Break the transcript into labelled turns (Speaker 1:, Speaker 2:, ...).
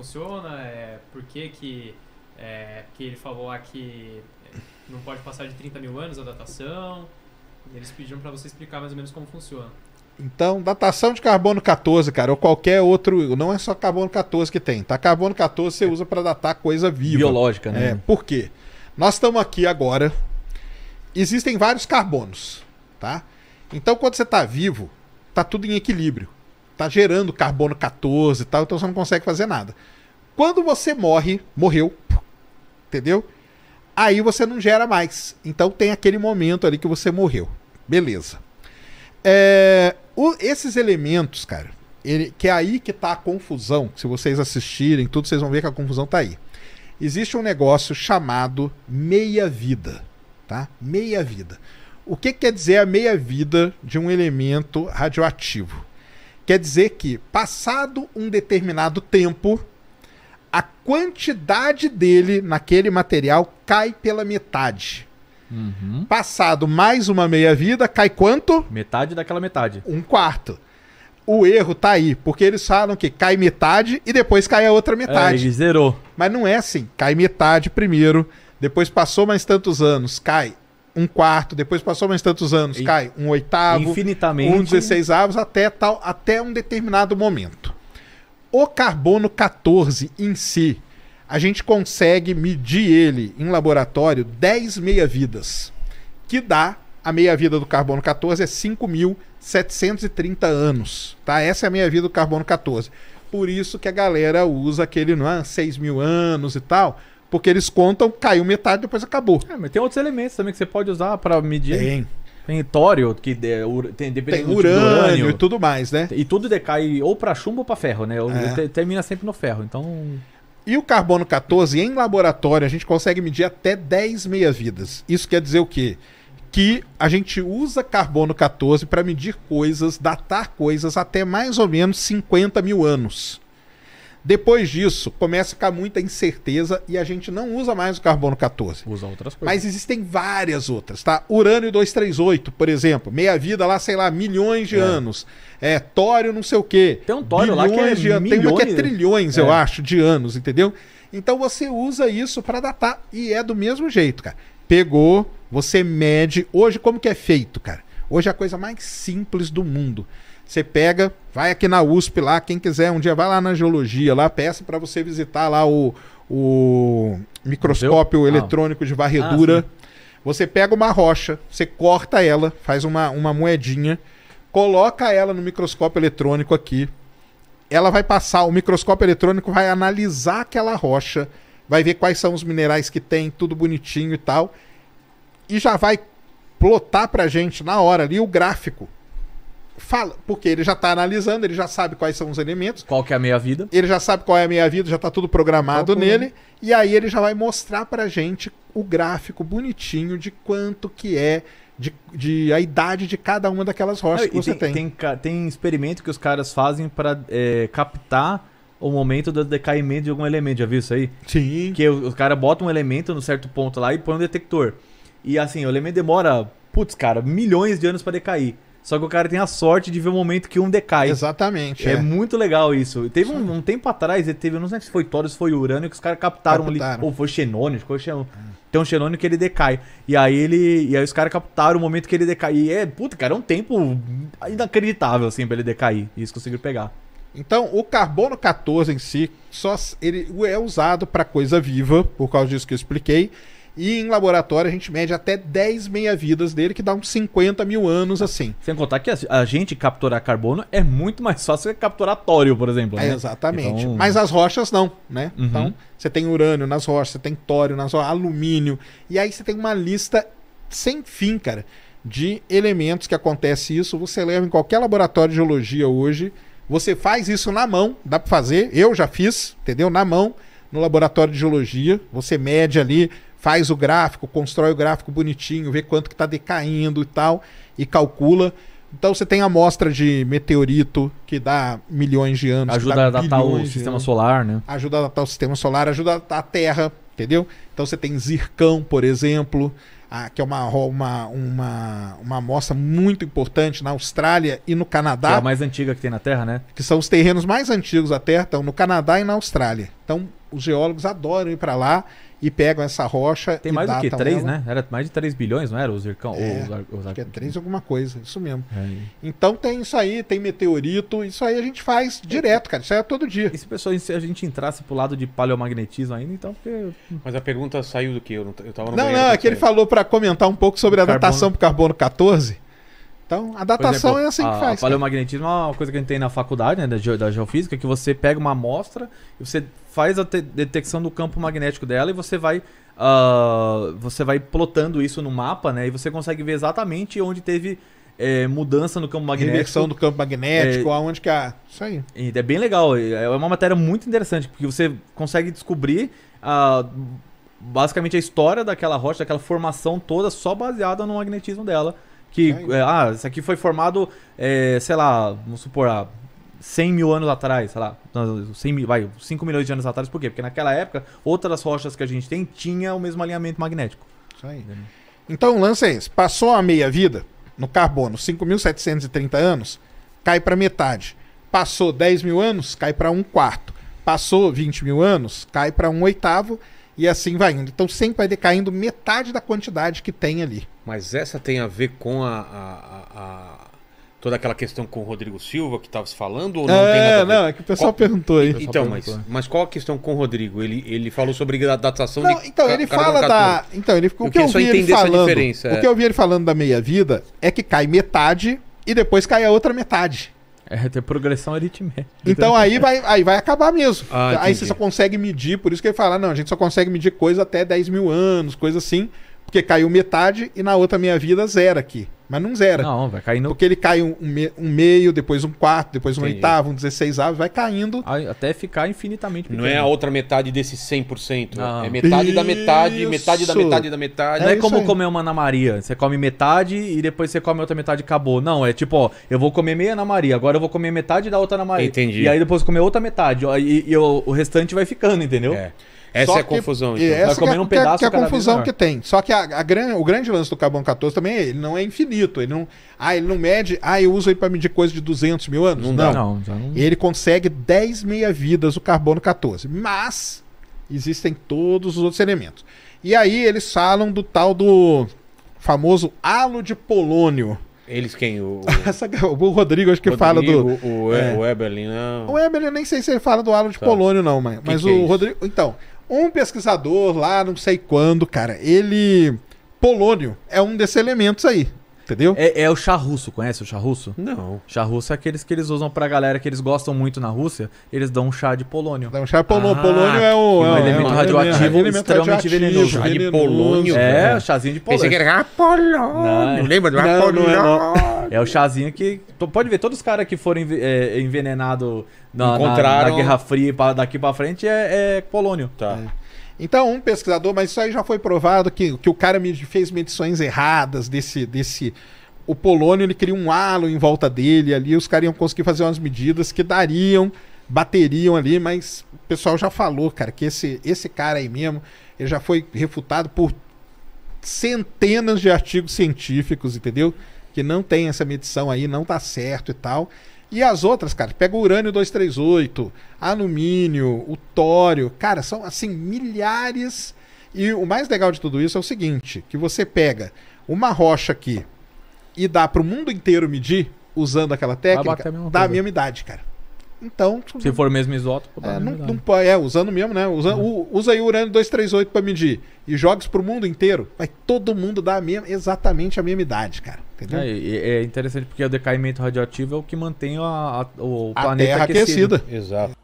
Speaker 1: funciona, é, por que que, é, que ele falou aqui não pode passar de 30 mil anos a datação. Eles pediram para você explicar mais ou menos como funciona.
Speaker 2: Então, datação de carbono 14, cara, ou qualquer outro. Não é só carbono 14 que tem, tá? Carbono 14 você é. usa para datar coisa viva. Biológica, né? É, por quê? Nós estamos aqui agora. Existem vários carbonos, tá? Então, quando você está vivo, tá tudo em equilíbrio tá gerando carbono 14 e tal, então você não consegue fazer nada. Quando você morre, morreu, entendeu? Aí você não gera mais. Então tem aquele momento ali que você morreu. Beleza. É, o, esses elementos, cara, ele, que é aí que tá a confusão. Se vocês assistirem tudo, vocês vão ver que a confusão tá aí. Existe um negócio chamado meia-vida, tá? Meia-vida. O que quer dizer a meia-vida de um elemento radioativo? Quer dizer que, passado um determinado tempo, a quantidade dele naquele material cai pela metade. Uhum. Passado mais uma meia-vida, cai quanto?
Speaker 1: Metade daquela metade.
Speaker 2: Um quarto. O erro tá aí, porque eles falam que cai metade e depois cai a outra metade. É, ele zerou. Mas não é assim. Cai metade primeiro, depois passou mais tantos anos, cai um quarto, depois passou mais tantos anos, e... cai um oitavo, infinitamente, um dezesseisavos, até tal, até um determinado momento. O carbono 14 em si, a gente consegue medir ele em laboratório 10 meia-vidas, que dá a meia-vida do carbono 14 é 5.730 anos, tá? Essa é a meia-vida do carbono 14. Por isso que a galera usa aquele, não é, 6 mil anos e tal, porque eles contam, caiu metade, depois acabou. É, mas tem outros
Speaker 1: elementos também que você pode usar para medir. Tem. Tem tório, que é, ur, tem, dependendo tipo urânio, tipo urânio e tudo mais, né? E tudo decai ou para chumbo ou para ferro, né? É. Termina sempre no ferro, então...
Speaker 2: E o carbono 14, em laboratório, a gente consegue medir até 10 meia-vidas. Isso quer dizer o quê? Que a gente usa carbono 14 para medir coisas, datar coisas até mais ou menos 50 mil anos. Depois disso, começa a ficar muita incerteza e a gente não usa mais o carbono 14. Usa outras coisas. Mas existem várias outras, tá? Urânio 238, por exemplo, meia-vida lá, sei lá, milhões de é. anos. É, tório não sei o quê. Tem um tório lá que é de milhões, Tem uma que é trilhões, é. eu acho, de anos, entendeu? Então você usa isso para datar e é do mesmo jeito, cara. Pegou, você mede. Hoje como que é feito, cara? Hoje é a coisa mais simples do mundo. Você pega, vai aqui na USP lá, quem quiser um dia vai lá na geologia, lá peça para você visitar lá o, o microscópio eletrônico ah. de varredura. Ah, você pega uma rocha, você corta ela, faz uma, uma moedinha, coloca ela no microscópio eletrônico aqui. Ela vai passar, o microscópio eletrônico vai analisar aquela rocha, vai ver quais são os minerais que tem, tudo bonitinho e tal. E já vai plotar pra gente na hora ali o gráfico fala, porque ele já está analisando, ele já sabe quais são os elementos.
Speaker 1: Qual que é a meia-vida.
Speaker 2: Ele já sabe qual é a meia-vida, já está tudo programado Calcula. nele. E aí ele já vai mostrar pra gente o gráfico bonitinho
Speaker 1: de quanto que é de, de, a idade de cada uma daquelas rochas que você tem tem. tem. tem. experimento que os caras fazem para é, captar o momento do decaimento de algum elemento. Já viu isso aí? Sim. Que o, o cara bota um elemento no certo ponto lá e põe um detector. E assim, o elemento demora, putz, cara, milhões de anos para decair. Só que o cara tem a sorte de ver o momento que um decai. Exatamente. É, é. muito legal isso. teve um, um, tempo atrás, ele teve, não sei se foi Taurus, foi Urânio, que os caras captaram, captaram, ali. Ou foi Xenônio, foi Xenônio. Tem um Xenônio que ele decai. E aí ele. E aí os caras captaram o momento que ele decai. E é, puta, cara, é um tempo inacreditável, assim, pra ele decair. E eles conseguiram pegar. Então, o carbono 14 em si, só
Speaker 2: ele é usado para coisa viva, por causa disso que eu expliquei. E em laboratório a gente mede até 10 meia-vidas dele, que dá uns 50 mil anos assim.
Speaker 1: Sem contar que a gente capturar carbono é muito mais fácil que capturar tório, por exemplo. Né? É, exatamente. Então... Mas as rochas não,
Speaker 2: né? Uhum. Então você tem urânio nas rochas, você tem tório nas rochas, alumínio. E aí você tem uma lista sem fim, cara, de elementos que acontece isso. Você leva em qualquer laboratório de geologia hoje. Você faz isso na mão, dá para fazer. Eu já fiz, entendeu? Na mão, no laboratório de geologia. Você mede ali faz o gráfico, constrói o gráfico bonitinho, vê quanto que está decaindo e tal, e calcula. Então você tem a amostra de meteorito que dá milhões de anos. Ajuda a datar o sistema anos, solar, né? Ajuda a datar o sistema solar, ajuda a datar a Terra, entendeu? Então você tem zircão, por exemplo, a, que é uma, uma, uma, uma amostra muito importante na Austrália e no Canadá. Que é a
Speaker 1: mais antiga que tem na Terra, né?
Speaker 2: Que são os terrenos mais antigos da Terra, estão no Canadá e na Austrália. Então os geólogos adoram ir para lá e pegam essa rocha. Tem mais do que três né?
Speaker 1: Era mais de 3 bilhões, não era? Os Zircão? É, os, os, que é 3 alguma coisa, isso mesmo. É.
Speaker 2: Então tem isso
Speaker 1: aí, tem meteorito, isso aí a gente faz é. direto, cara. Isso aí é todo dia. E se, pessoal, se a gente entrasse pro lado de paleomagnetismo ainda, então. Porque... Mas a pergunta saiu do que? Eu, não, eu tava no Não, não, é que ele falou
Speaker 2: para comentar um pouco sobre a datação carbono... pro carbono 14. Então, a exemplo, é assim que faz. O
Speaker 1: paleomagnetismo cara. é uma coisa que a gente tem na faculdade, né, da, ge da geofísica, que você pega uma amostra e você faz a detecção do campo magnético dela e você vai uh, você vai plotando isso no mapa, né, e você consegue ver exatamente onde teve é, mudança no campo magnético. Inversão do campo magnético, é,
Speaker 2: aonde que a... Isso aí.
Speaker 1: É bem legal, é, é uma matéria muito interessante, porque você consegue descobrir... Uh, basicamente a história daquela rocha, daquela formação toda, só baseada no magnetismo dela. Que, é, ah, isso aqui foi formado, é, sei lá, vamos supor, há 100 mil anos atrás, sei lá, 100 mil, vai, 5 milhões de anos atrás, por quê? Porque naquela época, outras rochas que a gente tem tinha o mesmo alinhamento magnético. Isso aí.
Speaker 2: Então o lance é esse, passou a meia-vida no carbono, 5.730 anos, cai para metade. Passou 10 mil anos, cai para um quarto. Passou 20 mil anos, cai para um oitavo e assim vai indo. Então sempre vai decaindo metade da quantidade que tem ali.
Speaker 1: Mas essa tem a ver com a, a, a toda aquela questão com o Rodrigo Silva que estava se falando ou não é, tem nada a é, ver? Não, é que o pessoal qual... perguntou aí. Então, perguntou. Mas, mas qual a questão com o Rodrigo? Ele, ele falou sobre a datação não, de então ele fala da, então ele o que eu, vi ele falando, o que é. eu
Speaker 2: vi ele falando da meia vida é que cai metade e depois cai a outra
Speaker 1: metade. É, tem progressão aritmética. Então
Speaker 2: aí vai, aí vai acabar mesmo. Ah, aí você só consegue medir, por isso que ele fala, não, a gente só consegue medir coisa até 10 mil anos, coisa assim, porque caiu metade e na outra minha vida zero aqui. Mas não zera. Não, vai caindo. Porque ele cai um, um meio, depois um quarto, depois um oitavo, um dezesseisavo, vai caindo. Até ficar infinitamente
Speaker 1: pequeno. Não é a outra metade desse 100%. Não. É metade isso. da metade, metade da metade da metade. É não é como comer uma Ana Maria. Você come metade e depois você come outra metade e acabou. Não, é tipo, ó, eu vou comer meia Ana Maria, agora eu vou comer metade da outra Ana Maria. Entendi. E aí depois comer outra metade. Ó, e, e o, o restante vai ficando, entendeu? É. Essa é a confusão. Então. Vai Essa que é, comendo um que é- pedaço que é a confusão que
Speaker 2: tem. Só que a, a gran- o grande lance do carbono 14 também é, ele não é infinito. Ele não, ah, ele não mede, ah, eu uso ele para medir coisa de 200 mil anos. Não, Não, não. Ele consegue 10 meia-vidas o carbono 14. Mas existem todos os outros elementos. E aí eles falam do tal do famoso halo de polônio.
Speaker 1: Eles quem? O,
Speaker 2: Essa- é o Rodrigo acho que fala do, O, o, é. o Eberlin, não. O Eberlin, nem sei se ele fala do halo de Tá. polônio, não, mas, mas que é o é Rodrigo. Então, um pesquisador lá, não sei quando, cara, ele.
Speaker 1: Polônio é um desses elementos aí. Entendeu? É, é o chá russo, conhece o chá russo? Não. Chá russo é aqueles que eles usam pra galera que eles gostam muito na Rússia, eles dão um chá de polônio. Dá um chá de polônio. Ah, polônio é um, é um elemento é um radioativo elemento extremamente radioativo, venenoso. Chá de polônio? É, o chazinho de polônio. Pensei que era
Speaker 2: apolônio. É.
Speaker 1: Lembra do é, apolônio? É o chazinho que. Pode ver, todos os caras que foram é, envenenados na, na, na, Guerra Fria daqui pra frente é, é polônio. Tá. É. Então, um pesquisador,
Speaker 2: mas isso aí já foi provado que, que o cara me, fez medições erradas desse. desse o polônio ele cria um halo em volta dele ali, os caras iam conseguir fazer umas medidas que dariam, bateriam ali, mas o pessoal já falou, cara, que esse, esse cara aí mesmo, ele já foi refutado por centenas de artigos científicos, entendeu? Que não tem essa medição aí, não tá certo e tal. E as outras, cara, pega o urânio 238, alumínio, o tório, cara, são assim milhares. E o mais legal de tudo isso é o seguinte, que você pega uma rocha aqui e dá para o mundo inteiro medir usando aquela técnica, a dá coisa. a mesma idade, cara.
Speaker 1: Então. Se for mesmo isótopo,
Speaker 2: é, é não, não, é usando mesmo, né? Usa, uhum. usa aí o urânio 238 para medir e joga isso pro mundo inteiro. Vai todo mundo dar a mesma, exatamente a mesma idade, cara.
Speaker 1: Entendeu? É, é interessante porque o decaimento radioativo é o que mantém a, a o a planeta terra aquecido. aquecida. Exato.